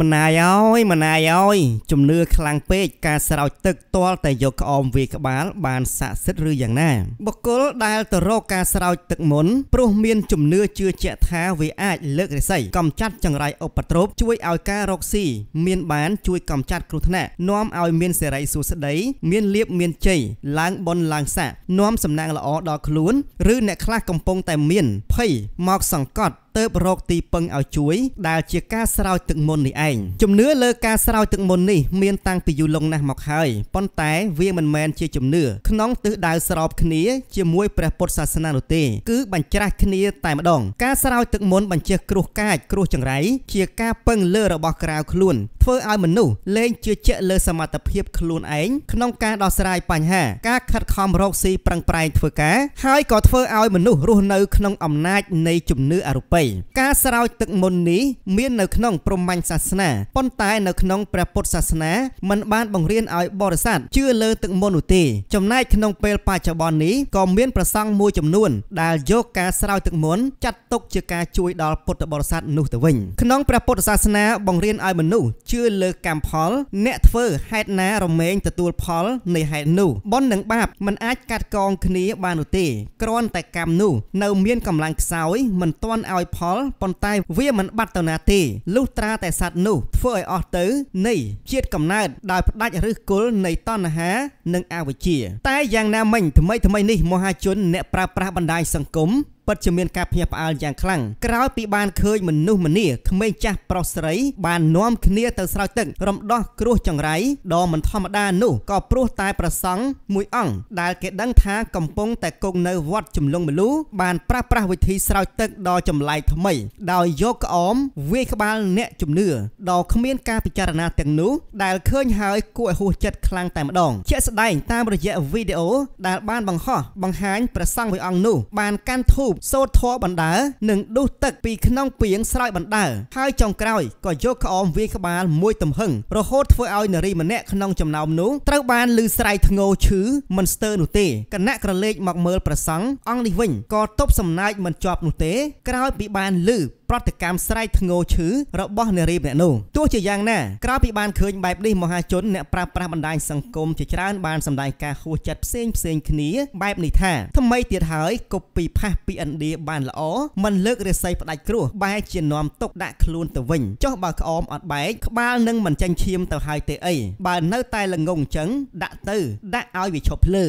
ម្នាយអើយម្នាយអើយជំនឿខ្លាំងពេកការស្រោចទឹកទាល់តែយកក្អមវាក្បាលបានស័ក្តិសិទ្ធិឬយ៉ាងណា បុគ្គលដែលទៅរកការស្រោចទឹកមុនព្រោះមានជំនឿជឿជាក់ថាវាអាចលើករាសីកំចាត់ចង្រៃឧបទ្រពជួយឲ្យការរកស៊ីមានបានជួយកំចាត់គ្រោះថ្នាក់នាំឲ្យមានសេរីសួស្តីមានលៀបមានជ័យឡើងបុណ្យឡើងស័ក្តិនាំសំណាងល្អដល់ខ្លួនឬអ្នកខ្លះកំពុងតែមានភ័យមកសង្កត់ទៅបរកទីពឹងឲ្យជួយដែលជាការស្រោចទឹកមុននេះឯងជំនឿលើការស្រោចទឹកមុននេះមានតាំងពីយូរលង់ណាស់មកហើយប៉ុន្តែវាមិនមែនជាជំនឿក្នុងទិសដៅស្របគ្នាជាមួយព្រះពុទ្ធសាសនានោះទេ គឺបញ្ច្រាស់គ្នាតែម្ដងការស្រោចទឹកមុនបញ្ជាគ្រោះកាចគ្រោះចង្រៃជាការពឹងលើរបស់ក្រៅខ្លួនធ្វើឲ្យមនុស្សលែងជឿជាក់លើសមត្ថភាពខ្លួនឯងក្នុងការដោះស្រាយបញ្ហា ការខិតខំរកស៊ីប្រឹងប្រែងធ្វើការហើយក៏ធ្វើឲ្យមនុស្សរស់នៅក្នុងអំណាចនៃជំនឿអរូបីការស្រោចទឹកមន្តនេះមាននៅក្នុងព្រហ្មញ្ញសាសនាប៉ុន្តែនៅក្នុងព្រះពុទ្ធសាសនាมันបានបង្រៀនឲ្យបរិស័ទជឿលើទឹកមន្តនោះទេចំណែកក្នុងពេលបច្ចុប្បន្ននេះក៏មានប្រសង់មួយចំនួនដែលយកការស្រោចទឹកមន្តចាត់ទុកជាការជួយដល់ពុទ្ធបរិស័ទនោះទៅវិញក្នុងព្រះពុទ្ធសាសនាបង្រៀនឲ្យមនុស្សជជឿលើកម្មផលអ្នកធ្វើហេតុណារមែងទទួលផលនៃហេតុនោះបុណ្យនិងបាបមិនអាចកាត់កងគ្នាបាននោះទេគ្រាន់តែកម្មនោះនៅមានកម្លាំងខ្សោយមិនទាន់ឲ្យផលប៉ុន្តែវាមិនបាត់ទៅណាទេលុះត្រាតែសัตว์នោះធ្វើឲ្យអស់ទៅនៃជាតិកំណើតដោយផ្ដាច់ឫសគល់នៃតណ្ហានិងអវិជ្ជា តែយ៉ាងណាមិញថ្មីថ្មីនេះមហាជនអ្នកប្រើប្រាស់បណ្ដាញសង្គមពិតជាមានការភ្ញាក់ផ្អើលយ៉ាងខ្លាំងក្រោយពីបានឃើញមនុស្សម្នាក្មេងចាស់ប្រុសស្រី បាននាំគ្នាទៅស្រោចទឹករំដោះគ្រោះចង្រៃដ៏មិនធម្មតានោះក៏ព្រោះតែប្រសង់មួយអង្គដែលគេដឹងថាកំពុងតែគង់នៅវត្តជំលង់មលូបានប្រាស់ប្រាស់វិធីស្រោចទឹកដ៏ចម្លែកថ្មីដោយយកក្អម វាយក្បាលអ្នកជំនឿដ៏គ្មានការពិចារណាទាំងនោះដែលឃើញហើយគួរឲ្យហួសចិត្តខ្លាំងតែម្ដងជាក់ស្ដែងតាមរយៈវីដេអូដែលបានបង្ហោះបង្ហាញព្រះសង្ឃមួយអង្គនោះ បានកាន់ធូបបសូត្រធម៌បណ្ដើនិងដុសទឹកពីក្នុងពីងស្រោចបណ្ដើហើយចុងក្រោយក៏យកក្អមវាយក្បាលមួយទំហឹងរហូតធ្វើឲ្យនារីម្នាក់ក្នុងចំណោមនោះត្រូវបានលឺស្រែកធ្ងោឈឺមិនស្ទើរនោះទេគណៈក្រឡេកមកមើលប្រសង់អង្គនេះវិញក៏ទប់សំណាចមិនជាប់នោះទេ ក្រោយពីបានលឺប្រតិកម្មស្រែកធ្ងោឈឺរបស់នារីម្នាក់នោះទោះជាយ៉ាងណាក្រោយពីបានឃើញបែបនេះមហាជនអ្នកប្រាស្រ័យបណ្ដាញសង្គមជាច្រើនបានសម្ដែងការហួសចិត្តផ្សេងផ្សេងគ្នាបែបនេះថាថ្មីទៀតហើយកុបពីផាសពីឥណ្ឌាបានល្អមិនលើករាសីផ្ដាច់គ្រោះបែរជានាំទុកដាក់ខ្លួនទៅវិញ ចុះបើក្អមអត់បែកក្បាលនឹងមិនចាញ់ឈាមទៅហើយទេអីបើនៅតែល្ងងអញ្ចឹងដាក់ទៅ ដាក់ឲ្យវាឈប់ភ្លើ